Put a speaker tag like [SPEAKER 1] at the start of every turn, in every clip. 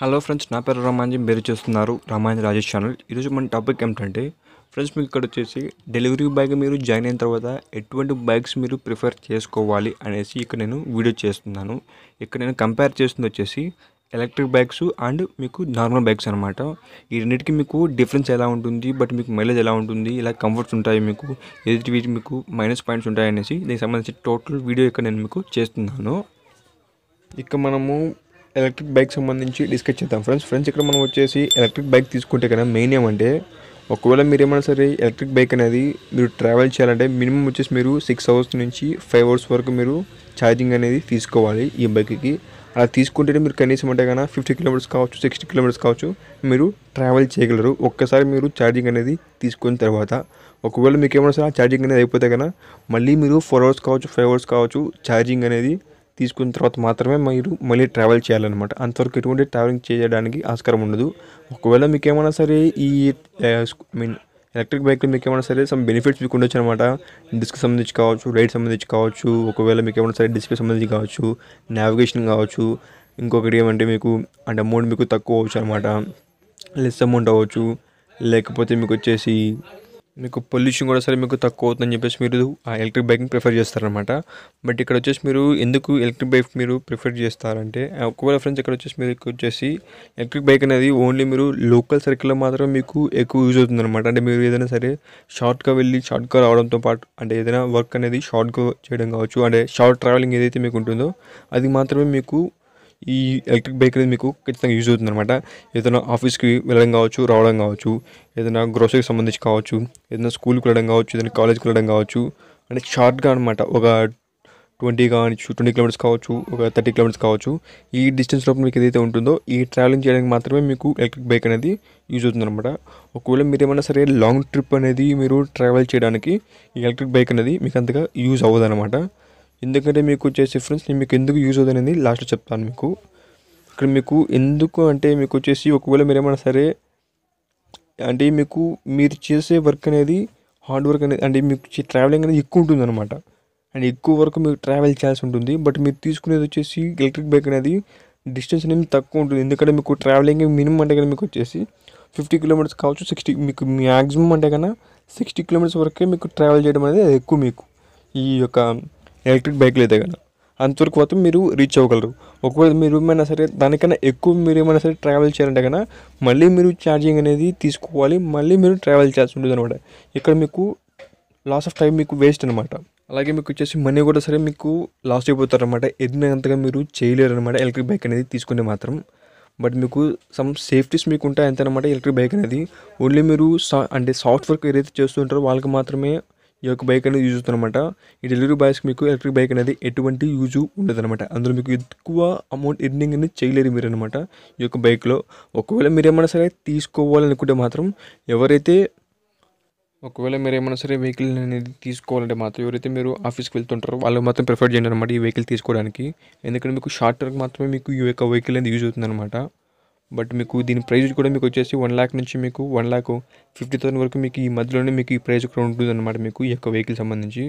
[SPEAKER 1] hello friends నా పేరు రామాంజీ మీరు చూస్తున్నారు రామాంజీ రాజేష్ ఛానల్ ఈరోజు మన టాపిక్ ఏమిటంటే ఫ్రెండ్స్ మీకు ఇక్కడ వచ్చేసి డెలివరీ బైక్ మీరు జాయిన్ అయిన తర్వాత ఎటువంటి బైక్స్ మీరు ప్రిఫర్ చేసుకోవాలి అనేసి ఇక్కడ నేను వీడియో చేస్తున్నాను ఇక్కడ నేను కంపేర్ చేస్తుంది వచ్చేసి ఎలక్ట్రిక్ బైక్స్ అండ్ మీకు నార్మల్ బైక్స్ అనమాట ఈ రెండింటికి మీకు డిఫరెన్స్ ఎలా ఉంటుంది బట్ మీకు మైలేజ్ ఎలా ఉంటుంది ఇలా కంఫర్ట్స్ ఉంటాయి మీకు ఎదుటి వీటి మీకు మైనస్ పాయింట్స్ ఉంటాయి అనేసి దీనికి సంబంధించి టోటల్ వీడియో ఇక్కడ నేను మీకు చేస్తున్నాను ఇక మనము ఎలక్ట్రిక్ బైక్ సంబంధించి డిస్కస్ చేద్దాం ఫ్రెండ్స్ ఫ్రెండ్స్ ఇక్కడ మనం వచ్చేసి ఎలక్ట్రిక్ బైక్ తీసుకుంటే కదా మెయిన్ ఏమంటే ఒకవేళ మీరు ఏమైనా సరే ఎలక్ట్రిక్ బైక్ అనేది మీరు ట్రావెల్ చేయాలంటే మినిమం వచ్చేసి మీరు సిక్స్ అవర్స్ నుంచి ఫైవ్ అవర్స్ వరకు మీరు ఛార్జింగ్ అనేది తీసుకోవాలి ఈ బైక్కి అలా తీసుకుంటేనే మీరు కనీసం అంటే కన్నా ఫిఫ్టీ కిలోమీటర్స్ కావచ్చు సిక్స్టీ కిలోమీటర్స్ కావచ్చు మీరు ట్రావెల్ చేయగలరు ఒక్కసారి మీరు ఛార్జింగ్ అనేది తీసుకున్న తర్వాత ఒకవేళ మీకు ఏమైనా సరే ఛార్జింగ్ అనేది అయిపోతే కన్నా మళ్ళీ మీరు ఫోర్ అవర్స్ కావచ్చు ఫైవ్ అవర్స్ కావచ్చు ఛార్జింగ్ అనేది తీసుకున్న తర్వాత మాత్రమే మీరు మళ్ళీ ట్రావెల్ చేయాలన్నమాట అంతవరకు ఎటువంటి ట్రావెలింగ్ చేయడానికి ఆస్కారం ఉండదు ఒకవేళ మీకు ఏమైనా సరే ఈ మీన్ ఎలక్ట్రిక్ బైక్లు మీకు ఏమైనా సరే సమ్ బెనిఫిట్స్ మీకు ఉండొచ్చు అనమాట డిస్క్ సంబంధించి కావచ్చు రైడ్ సంబంధించి కావచ్చు ఒకవేళ మీకు ఏమైనా సరే డిస్ప్లే సంబంధించి కావచ్చు నావిగేషన్ కావచ్చు ఇంకొకటి ఏమంటే మీకు అంటే అమౌంట్ మీకు తక్కువ అవచ్చు అనమాట లెస్ అమౌంట్ అవ్వచ్చు లేకపోతే మీకు వచ్చేసి మీకు పొల్యూషన్ కూడా సరే మీకు తక్కువ అవుతుందని చెప్పేసి మీరు ఆ ఎలక్ట్రిక్ బైక్ని ప్రిఫర్ చేస్తారనమాట బట్ ఇక్కడ వచ్చేసి మీరు ఎందుకు ఎలక్ట్రిక్ బైక్ మీరు ప్రిఫర్ చేస్తారంటే ఒకవేళ ఫ్రెండ్స్ ఇక్కడ వచ్చేసి మీరు వచ్చేసి ఎలక్ట్రిక్ బైక్ అనేది ఓన్లీ మీరు లోకల్ సర్కిల్లో మాత్రం మీకు ఎక్కువ యూజ్ అవుతుంది అనమాట అంటే మీరు ఏదైనా సరే షార్ట్గా వెళ్ళి షార్ట్గా రావడంతో పాటు అంటే ఏదైనా వర్క్ అనేది షార్ట్గా చేయడం కావచ్చు అంటే షార్ట్ ట్రావెలింగ్ ఏదైతే మీకు ఉంటుందో అది మాత్రమే మీకు ఈ ఎలక్ట్రిక్ బైక్ అనేది మీకు ఖచ్చితంగా యూజ్ అవుతుంది అనమాట ఏదైనా ఆఫీస్కి వెళ్ళడం కావచ్చు రావడం కావచ్చు ఏదైనా గ్రోసరీకి సంబంధించి కావచ్చు ఏదైనా స్కూల్కి వెళ్ళడం కావచ్చు ఏదైనా కాలేజ్కి వెళ్ళడం కావచ్చు అంటే షార్ట్గా అనమాట ఒక ట్వంటీ కావచ్చు ట్వంటీ కిలోమీటర్స్ కావచ్చు ఒక థర్టీ కిలోమీటర్స్ కావచ్చు ఈ డిస్టెన్స్ లోపల మీకు ఏదైతే ఉంటుందో ఈ ట్రావెలింగ్ చేయడానికి మాత్రమే మీకు ఎలక్ట్రిక్ బైక్ అనేది యూజ్ అవుతుంది అనమాట ఒకవేళ మీరు ఏమైనా సరే లాంగ్ ట్రిప్ అనేది మీరు ట్రావెల్ చేయడానికి ఈ ఎలక్ట్రిక్ బైక్ అనేది మీకు అంతగా యూజ్ అవ్వదు అనమాట ఎందుకంటే మీకు వచ్చేసి ఫ్రెండ్స్ నేను మీకు ఎందుకు యూజ్ అవుతుంది అనేది లాస్ట్లో చెప్తాను మీకు ఇక్కడ మీకు ఎందుకు అంటే మీకు వచ్చేసి ఒకవేళ మీరు ఏమైనా సరే అంటే మీకు మీరు చేసే వర్క్ అనేది హార్డ్ వర్క్ అనేది అంటే మీకు ట్రావెలింగ్ అనేది ఎక్కువ ఉంటుంది అనమాట అండ్ ఎక్కువ వరకు మీకు ట్రావెల్ చేయాల్సి ఉంటుంది బట్ మీరు తీసుకునేది వచ్చేసి ఎలక్ట్రిక్ బైక్ అనేది డిస్టెన్స్ అనేది తక్కువ ఉంటుంది ఎందుకంటే మీకు ట్రావెలింగ్ మినిమం అంటే కనుక మీకు వచ్చేసి ఫిఫ్టీ కిలోమీటర్స్ కావచ్చు సిక్స్టీ మీకు మ్యాక్సిమం అంటే కన్నా సిక్స్టీ కిలోమీటర్స్ వరకే మీకు ట్రావెల్ చేయడం అనేది ఎక్కువ మీకు ఈ యొక్క ఎలక్ట్రిక్ బైక్లు అయితే కదా అంతవరకు మాత్రం మీరు రీచ్ అవ్వగలరు ఒకవేళ మీరు ఏమైనా సరే దానికన్నా ఎక్కువ మీరు ఏమైనా సరే ట్రావెల్ చేయాలంటే కన్నా మళ్ళీ మీరు ఛార్జింగ్ అనేది తీసుకోవాలి మళ్ళీ మీరు ట్రావెల్ చేయాల్సి ఉంటుంది అనమాట ఇక్కడ మీకు లాస్ ఆఫ్ టైం మీకు వేస్ట్ అనమాట అలాగే మీకు వచ్చేసి మనీ కూడా సరే మీకు లాస్ అయిపోతారనమాట ఎదినంతగా మీరు చేయలేరు అనమాట ఎలక్ట్రిక్ బైక్ అనేది తీసుకుంటే మాత్రం బట్ మీకు సమ్ సేఫ్టీస్ మీకు ఉంటాయి అనమాట ఎలక్ట్రిక్ బైక్ అనేది ఓన్లీ మీరు సా అంటే సాఫ్ట్వేర్ ఏదైతే చేస్తుంటారో వాళ్ళకి మాత్రమే ఈ యొక్క బైక్ అనేది యూజ్ అవుతుందన్నమాట ఈ డెలివరీ బాయ్స్కి మీకు ఎలక్ట్రిక్ బైక్ అనేది ఎటువంటి యూజ్ ఉండదన్నమాట అందులో మీకు ఎక్కువ అమౌంట్ ఎర్నింగ్ అనేది చేయలేరు మీరు అనమాట ఈ యొక్క బైక్లో ఒకవేళ మీరు ఏమైనా సరే తీసుకోవాలనుకుంటే మాత్రం ఎవరైతే ఒకవేళ మీరు ఏమైనా సరే వెహికల్ అనేది తీసుకోవాలంటే మాత్రం ఎవరైతే మీరు ఆఫీస్కి వెళ్తుంటారో వాళ్ళు మాత్రం ప్రిఫర్ చేయండి అనమాట ఈ వెహికల్ తీసుకోవడానికి ఎందుకంటే మీకు షార్ట్ టర్మ్ మాత్రమే మీకు ఈ యొక్క వెహికల్ అనేది యూజ్ అనమాట బట్ మీకు దీని ప్రైజ్ కూడా మీకు వచ్చేసి వన్ ల్యాక్ నుంచి మీకు వన్ ల్యాక్ ఫిఫ్టీ థౌసండ్ వరకు మీకు ఈ మధ్యలోనే మీకు ఈ ప్రైజ్ కూడా ఉంటుంది అనమాట మీకు ఈ యొక్క వెహికల్ సంబంధించి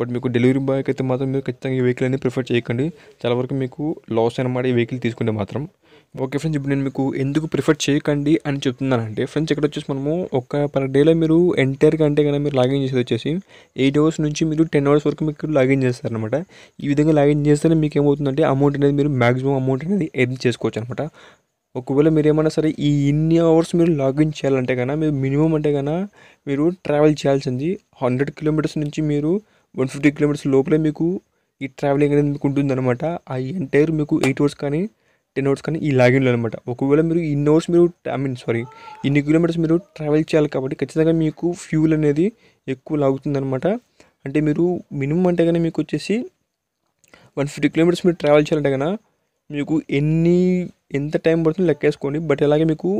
[SPEAKER 1] బట్ మీకు డెలివరీ బాయ్కి అయితే మాత్రం మీరు ఖచ్చితంగా ఈ వెహికల్ అనేది ప్రిఫర్ చేయకండి చాలా వరకు మీకు లాస్ అనమాట ఈ వెహికల్ తీసుకుంటే మాత్రం ఓకే ఫ్రెండ్స్ ఇప్పుడు నేను మీకు ఎందుకు ప్రిఫర్ చేయకండి అని చెప్తున్నాను అంటే ఫ్రెండ్స్ ఇక్కడ వచ్చేసి మనము ఒక పర్ డేలో మీరు ఎంటైర్ కంటే కనుక మీరు లాగిన్ చేసేది వచ్చేసి ఎయిట్ అవర్స్ నుంచి మీరు టెన్ అవర్స్ వరకు మీకు లాగిన్ చేస్తారు అనమాట ఈ విధంగా లాగిన్ చేస్తేనే మీకు ఏమవుతుందంటే అమౌంట్ అనేది మీరు మ్యాక్సిమం అమౌంట్ అనేది ఎర్న్ చేసుకోవచ్చు అనమాట ఒకవేళ మీరు ఏమైనా సరే ఈ ఇన్ని అవర్స్ మీరు లాగిన్ చేయాలంటే కన్నా మీరు మినిమం అంటే కన్నా మీరు ట్రావెల్ చేయాల్సింది హండ్రెడ్ కిలోమీటర్స్ నుంచి మీరు వన్ ఫిఫ్టీ కిలోమీటర్స్ లోపలే మీకు ఈ ట్రావెలింగ్ అనేది మీకు అనమాట ఆ ఎంటైర్ మీకు ఎయిట్ అవర్స్ కానీ టెన్ అవర్స్ కానీ ఈ లాగిన్లో అనమాట ఒకవేళ మీరు ఇన్ని అవర్స్ మీరు ఐ మీన్ సారీ ఇన్ని కిలోమీటర్స్ మీరు ట్రావెల్ చేయాలి కాబట్టి ఖచ్చితంగా మీకు ఫ్యూల్ అనేది ఎక్కువ లాగుతుందనమాట అంటే మీరు మినిమం అంటే కానీ మీకు వచ్చేసి వన్ ఫిఫ్టీ కిలోమీటర్స్ మీరు ట్రావెల్ చేయాలంటే కన్నా మీకు ఎన్ని ఎంత టైం పడుతుందో లెక్కేసుకోండి బట్ అలాగే మీకు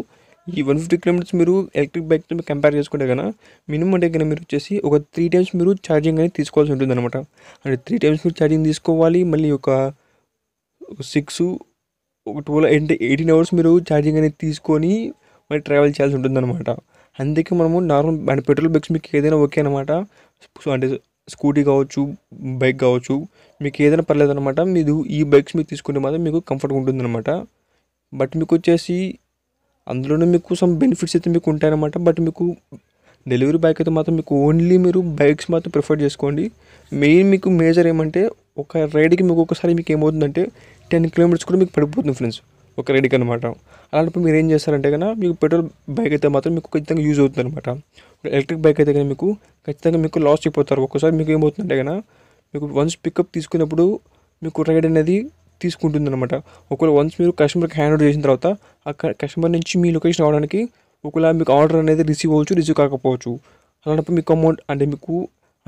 [SPEAKER 1] ఈ వన్ ఫిఫ్టీ కిలోమీటర్స్ మీరు ఎలక్ట్రిక్ బైక్తో కంపేర్ చేసుకుంటే కన్నా మినిమం అంటే మీరు వచ్చేసి ఒక త్రీ టైమ్స్ మీరు ఛార్జింగ్ అనేది తీసుకోవాల్సి ఉంటుంది అనమాట అంటే త్రీ టైమ్స్ మీరు ఛార్జింగ్ తీసుకోవాలి మళ్ళీ ఒక సిక్స్ ఒక ట్వెల్వ్ అంటే ఎయిటీన్ అవర్స్ మీరు ఛార్జింగ్ అనేది తీసుకొని మరి ట్రావెల్ చేయాల్సి ఉంటుంది అనమాట అందుకే మనము నార్మల్ అంటే పెట్రోల్ బైక్స్ మీకు ఏదైనా ఓకే అనమాట అంటే స్కూటీ కావచ్చు బైక్ కావచ్చు మీకు ఏదైనా పర్లేదు అనమాట మీరు ఈ బైక్స్ మీరు తీసుకుంటే మాత్రం మీకు కంఫర్ట్గా ఉంటుందన్నమాట బట్ మీకు వచ్చేసి అందులోనే మీకు సమ్ బెనిఫిట్స్ అయితే మీకు ఉంటాయన్నమాట బట్ మీకు డెలివరీ బ్యాక్ అయితే మాత్రం మీకు ఓన్లీ మీరు బైక్స్ మాత్రం ప్రిఫర్ చేసుకోండి మెయిన్ మీకు మేజర్ ఏమంటే ఒక రైడ్కి మీకు ఒకసారి మీకు ఏమవుతుందంటే టెన్ కిలోమీటర్స్ కూడా మీకు పడిపోతుంది ఫ్రెండ్స్ ఒక రైడ్కి అనమాట అలాంటప్పుడు మీరు ఏం చేస్తారంటే కన్నా మీకు పెట్రోల్ బైక్ అయితే మాత్రం మీకు ఖచ్చితంగా యూజ్ అవుతుంది అనమాట ఎలక్ట్రిక్ బైక్ అయితే కానీ మీకు ఖచ్చితంగా మీకు లాస్ అయిపోతారు ఒక్కసారి మీకు ఏమవుతుందంటే కన్నా మీకు వన్స్ పికప్ తీసుకున్నప్పుడు మీకు రైడ్ అనేది అనమాట ఒకవేళ వన్స్ మీరు కస్టమర్కి హ్యాండ్ ఓవర్ చేసిన తర్వాత అక్కడ కస్టమర్ నుంచి మీ లొకేషన్ రావడానికి ఒకవేళ మీకు ఆర్డర్ అనేది రిసీవ్ అవ్వచ్చు రిసీవ్ కాకపోవచ్చు అలాంటప్పుడు మీకు అమౌంట్ అంటే మీకు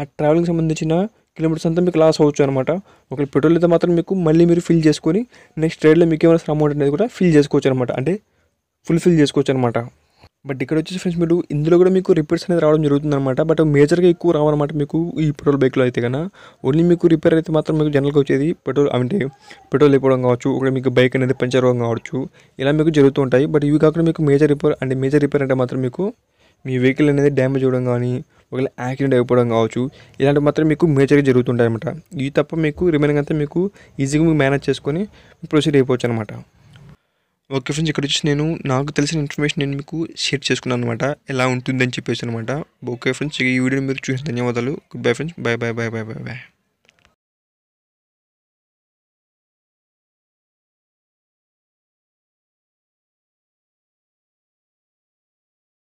[SPEAKER 1] ఆ ట్రావెలింగ్ సంబంధించిన కిలోమీటర్స్ అంతా మీకు లాస్ అవ్వచ్చు అనమాట ఒకవేళ పెట్రోల్ అయితే మాత్రం మీకు మళ్ళీ మీరు ఫిల్ చేసుకొని నెక్స్ట్ ట్రైడ్లో మీకు ఏమైనా అమౌంట్ అనేది కూడా ఫిల్ చేసుకోవచ్చు అనమాట అంటే ఫుల్ఫిల్ చేసుకోవచ్చు అనమాట బట్ ఇక్కడ వచ్చేసి ఫ్రెండ్స్ మీరు ఇందులో కూడా మీకు రిపేర్స్ అనేది రావడం జరుగుతుంది అనమాట బట్ మేజర్గా ఎక్కువ రావాలన్నమాట మీకు ఈ పెట్రోల్ బైక్లో అయితే కన్నా ఓన్లీ మీకు రిపేర్ అయితే మాత్రం మీకు జనరల్గా వచ్చేది పెట్రోల్ అంటే పెట్రోల్ అయిపోవడం కావచ్చు ఒకటి మీకు బైక్ అనేది పంచర్ అవ్వడం కావచ్చు ఇలా మీకు జరుగుతూ ఉంటాయి బట్ ఇవి కాకుండా మీకు మేజర్ రిపేర్ అంటే మేజర్ రిపేర్ అంటే మాత్రం మీకు మీ వెహికల్ అనేది డ్యామేజ్ అవ్వడం కానీ ఒకవేళ యాక్సిడెంట్ అయిపోవడం కావచ్చు ఇలాంటివి మాత్రం మీకు మేజర్గా జరుగుతుంటాయి అనమాట ఇవి తప్ప మీకు రిమైనింగ్ అంతా మీకు ఈజీగా మీకు మేనేజ్ చేసుకొని ప్రొసీడ్ అయిపోవచ్చు అనమాట ఓకే ఫ్రెండ్స్ ఇక్కడ వచ్చి నేను నాకు తెలిసిన ఇన్ఫర్మేషన్ నేను మీకు షేర్ చేసుకున్నాను అనమాట ఎలా ఉంటుందని చెప్పేసి అనమాట ఓకే ఫ్రెండ్స్ ఈ వీడియో మీరు చూసిన ధన్యవాదాలు good bye friends bye bye bye bye bye bye